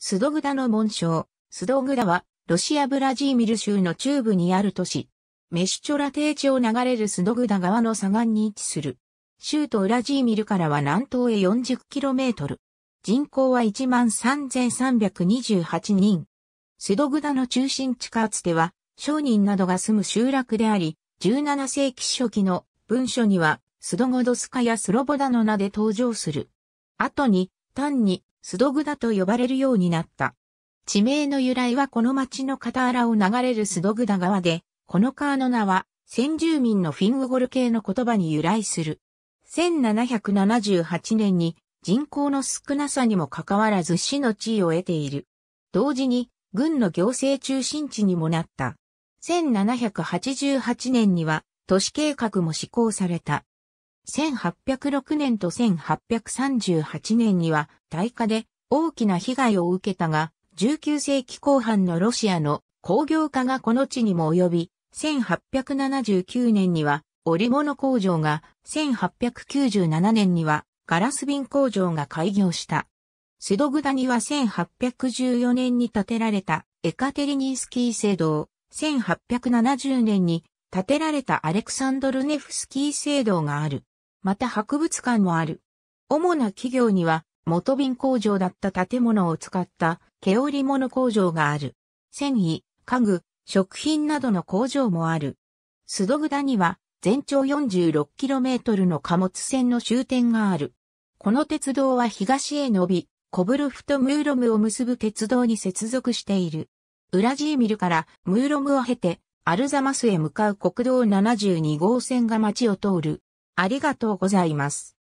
スドグダの紋章。スドグダは、ロシアブラジーミル州の中部にある都市。メシュチョラ低地を流れるスドグダ川の左岸に位置する。州都ウラジーミルからは南東へ 40km。人口は13,328人。スドグダの中心地かつては、商人などが住む集落であり、17世紀初期の文書には、スドゴドスカやスロボダの名で登場する。後に、単にスドグダと呼ばれるようになった。地名の由来はこの町の片荒を流れるスドグダ川で、この川の名は先住民のフィングゴル系の言葉に由来する。1778年に人口の少なさにもかかわらず市の地位を得ている。同時に軍の行政中心地にもなった。1788年には都市計画も施行された。1806年と1838年には大火で大きな被害を受けたが、19世紀後半のロシアの工業化がこの地にも及び、1879年には織物工場が、1897年にはガラス瓶工場が開業した。スドグダには1814年に建てられたエカテリニースキー聖堂、1870年に建てられたアレクサンドルネフスキー聖堂がある。また博物館もある。主な企業には、元瓶工場だった建物を使った毛織物工場がある。繊維、家具、食品などの工場もある。須戸グダには全長 46km の貨物船の終点がある。この鉄道は東へ伸び、コブルフとムーロムを結ぶ鉄道に接続している。ウラジーミルからムーロムを経て、アルザマスへ向かう国道72号線が町を通る。ありがとうございます。